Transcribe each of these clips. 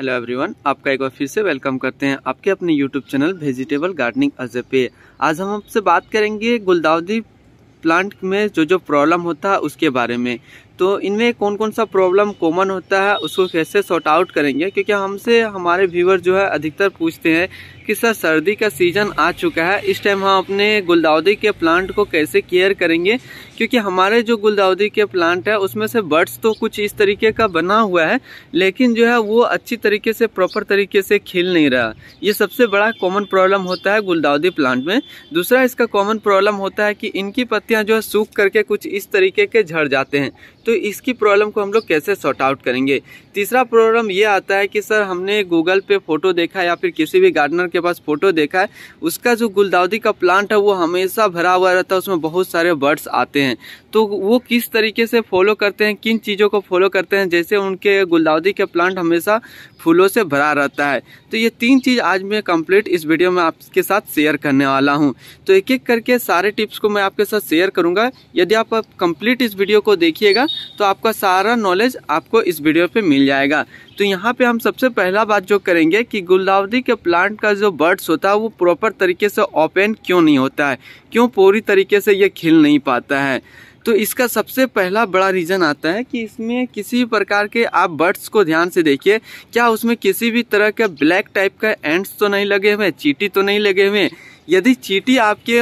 hello everyone आपका एक बार फिर से वेलकम करते हैं आपके अपने YouTube channel vegetable gardening Ajay पे आज हम आपसे बात करेंगे गुलदाउदी प्लांट में जो जो प्रॉब्लम होता है उसके बारे में तो इनमें कौन कौन सा प्रॉब्लम कॉमन होता है उसको कैसे सॉर्ट आउट करेंगे क्योंकि हमसे हमारे व्यूवर जो है अधिकतर पूछते हैं कि सर सर्दी का सीज़न आ चुका है इस टाइम हम अपने गुलदाउदी के प्लांट को कैसे केयर करेंगे क्योंकि हमारे जो गुलदाउदी के प्लांट है उसमें से बर्ड्स तो कुछ इस तरीके का बना हुआ है लेकिन जो है वो अच्छी तरीके से प्रॉपर तरीके से खिल नहीं रहा ये सबसे बड़ा कॉमन प्रॉब्लम होता है गुलदाउदी प्लांट में दूसरा इसका कॉमन प्रॉब्लम होता है कि इनकी पत्तियाँ जो है सूख करके कुछ इस तरीके के झड़ जाते हैं तो इसकी प्रॉब्लम को हम लोग कैसे सॉर्ट आउट करेंगे तीसरा प्रॉब्लम ये आता है कि सर हमने गूगल पे फोटो देखा या फिर किसी भी गार्डनर के पास फोटो देखा है उसका जो गुलदाउदी का प्लांट है वो हमेशा भरा हुआ रहता है उसमें बहुत सारे बर्ड्स आते हैं तो वो किस तरीके से फॉलो करते हैं किन चीज़ों को फॉलो करते हैं जैसे उनके गुलदाउदी के प्लांट हमेशा फूलों से भरा रहता है तो ये तीन चीज़ आज मैं कंप्लीट इस वीडियो में आपके साथ शेयर करने वाला हूँ तो एक एक करके सारे टिप्स को मैं आपके साथ शेयर करूँगा यदि आप कंप्लीट इस वीडियो को देखिएगा तो आपका सारा नॉलेज आपको इस वीडियो पे मिल जाएगा तो यहाँ पे हम सबसे पहला बात जो करेंगे कि गुलदावरी के प्लांट का जो बर्ड्स होता है वो प्रॉपर तरीके से ओपन क्यों नहीं होता है क्यों पूरी तरीके से ये खिल नहीं पाता है तो इसका सबसे पहला बड़ा रीज़न आता है कि इसमें किसी भी प्रकार के आप बर्ड्स को ध्यान से देखिए क्या उसमें किसी भी तरह के ब्लैक टाइप का एंड्स तो नहीं लगे हुए चीटी तो नहीं लगे हुए यदि चीटी आपके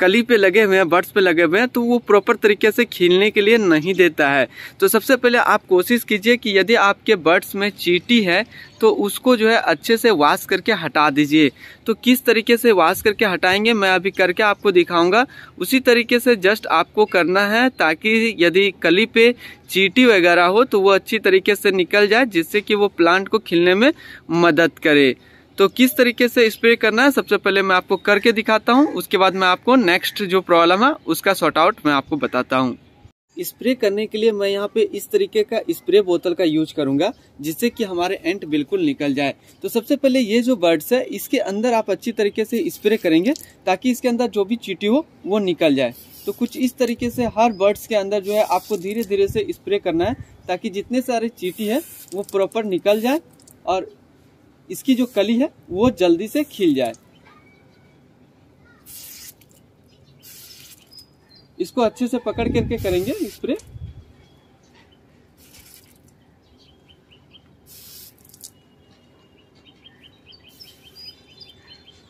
कली पे लगे हुए हैं बर्ड्स पे लगे हुए हैं तो वो प्रॉपर तरीके से खिलने के लिए नहीं देता है तो सबसे पहले आप कोशिश कीजिए कि यदि आपके बर्ड्स में चीटी है तो उसको जो है अच्छे से वाश करके हटा दीजिए तो किस तरीके से वाश करके हटाएंगे मैं अभी करके आपको दिखाऊंगा उसी तरीके से जस्ट आपको करना है ताकि यदि कली पे चीटी वगैरह हो तो वो अच्छी तरीके से निकल जाए जिससे कि वो प्लांट को खिलने में मदद करे तो किस तरीके से स्प्रे करना है सबसे पहले मैं आपको करके दिखाता हूँ उसके बाद मैं आपको नेक्स्ट जो प्रॉब्लम है उसका शॉर्ट आउट मैं आपको बताता हूँ स्प्रे करने के लिए मैं यहाँ पे इस तरीके का स्प्रे बोतल का यूज करूंगा जिससे कि हमारे एंट बिल्कुल निकल जाए तो सबसे पहले ये जो बर्ड्स है इसके अंदर आप अच्छी तरीके से स्प्रे करेंगे ताकि इसके अंदर जो भी चीटी हो वो निकल जाए तो कुछ इस तरीके से हर बर्ड्स के अंदर जो है आपको धीरे धीरे से स्प्रे करना है ताकि जितने सारे चीटी है वो प्रॉपर निकल जाए और इसकी जो कली है वो जल्दी से खिल जाए इसको अच्छे से पकड़ करके करेंगे स्प्रे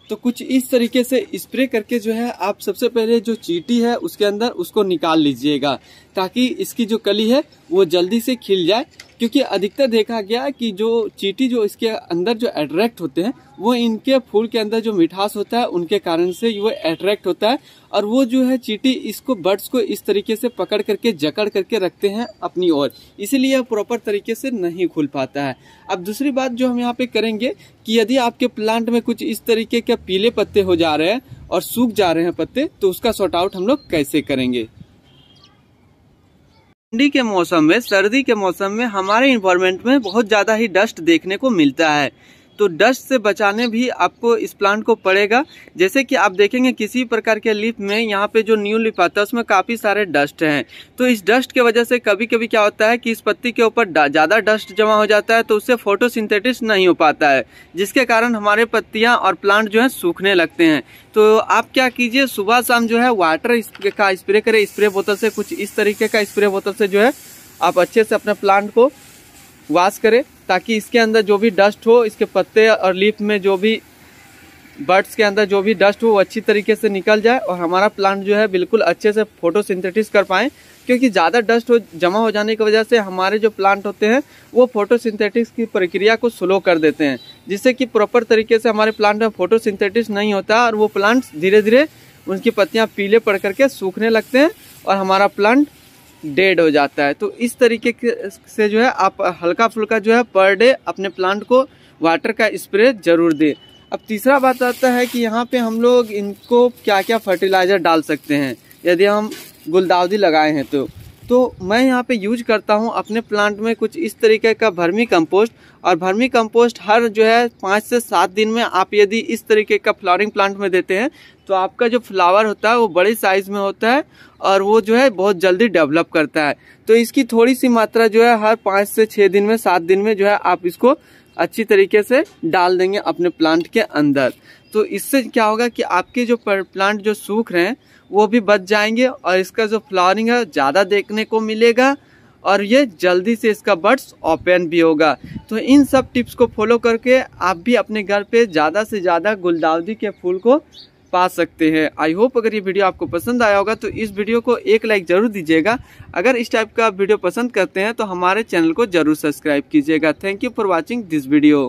तो कुछ इस तरीके से स्प्रे करके जो है आप सबसे पहले जो चीटी है उसके अंदर उसको निकाल लीजिएगा ताकि इसकी जो कली है वो जल्दी से खिल जाए क्योंकि अधिकतर देखा गया कि जो चीटी जो इसके अंदर जो अट्रैक्ट होते हैं वो इनके फूल के अंदर जो मिठास होता है उनके कारण से वो अट्रैक्ट होता है और वो जो है चीटी इसको बर्ड्स को इस तरीके से पकड़ करके जकड़ करके रखते हैं अपनी ओर इसीलिए यह प्रॉपर तरीके से नहीं खुल पाता है अब दूसरी बात जो हम यहाँ पे करेंगे कि यदि आपके प्लांट में कुछ इस तरीके के पीले पत्ते हो जा रहे हैं और सूख जा रहे हैं पत्ते तो उसका शॉर्ट आउट हम लोग कैसे करेंगे ठंडी के मौसम में सर्दी के मौसम में हमारे इन्वायरमेंट में बहुत ज़्यादा ही डस्ट देखने को मिलता है तो डस्ट से बचाने भी आपको इस प्लांट को पड़ेगा जैसे कि आप देखेंगे किसी प्रकार के लीफ में यहाँ पे जो न्यू लीफ आता है उसमें काफ़ी सारे डस्ट हैं तो इस डस्ट की वजह से कभी कभी क्या होता है कि इस पत्ती के ऊपर ज़्यादा डस्ट जमा हो जाता है तो उससे फोटोसिंथेटिस नहीं हो पाता है जिसके कारण हमारे पत्तियाँ और प्लांट जो है सूखने लगते हैं तो आप क्या कीजिए सुबह शाम जो है वाटर का स्प्रे करें स्प्रे बोतल से कुछ इस तरीके का स्प्रे बोतल से जो है आप अच्छे से अपने प्लांट को वॉश करें ताकि इसके अंदर जो भी डस्ट हो इसके पत्ते और लीफ में जो भी बर्ड्स के अंदर जो भी डस्ट हो वो अच्छी तरीके से निकल जाए और हमारा प्लांट जो है बिल्कुल अच्छे से फोटोसिंथेटिस कर पाएँ क्योंकि ज़्यादा डस्ट हो जमा हो जाने की वजह से हमारे जो प्लांट होते हैं वो फोटोसिंथेटिक्स की प्रक्रिया को स्लो कर देते हैं जिससे कि प्रॉपर तरीके से हमारे प्लांट में फोटोसिंथेटिक्स नहीं होता और वो प्लांट्स धीरे धीरे उनकी पत्तियाँ पीले पड़ करके सूखने लगते हैं और हमारा प्लांट डेड हो जाता है तो इस तरीके से जो है आप हल्का फुल्का जो है पर डे अपने प्लांट को वाटर का स्प्रे ज़रूर दें अब तीसरा बात आता है कि यहाँ पे हम लोग इनको क्या क्या फर्टिलाइज़र डाल सकते हैं यदि हम गुलदावदी लगाए हैं तो तो मैं यहाँ पे यूज करता हूँ अपने प्लांट में कुछ इस तरीके का भर्मी कंपोस्ट और भर्मी कंपोस्ट हर जो है पाँच से सात दिन में आप यदि इस तरीके का फ्लावरिंग प्लांट में देते हैं तो आपका जो फ्लावर होता है वो बड़े साइज में होता है और वो जो है बहुत जल्दी डेवलप करता है तो इसकी थोड़ी सी मात्रा जो है हर पाँच से छः दिन में सात दिन में जो है आप इसको अच्छी तरीके से डाल देंगे अपने प्लांट के अंदर तो इससे क्या होगा कि आपके जो प्लांट जो सूख रहे हैं वो भी बच जाएंगे और इसका जो फ्लावरिंग है ज़्यादा देखने को मिलेगा और ये जल्दी से इसका बर्ड्स ओपन भी होगा तो इन सब टिप्स को फॉलो करके आप भी अपने घर पे ज़्यादा से ज़्यादा गुलदावदी के फूल को पा सकते हैं आई होप अगर ये वीडियो आपको पसंद आया होगा तो इस वीडियो को एक लाइक ज़रूर दीजिएगा अगर इस टाइप का वीडियो पसंद करते हैं तो हमारे चैनल को ज़रूर सब्सक्राइब कीजिएगा thank you for watching this video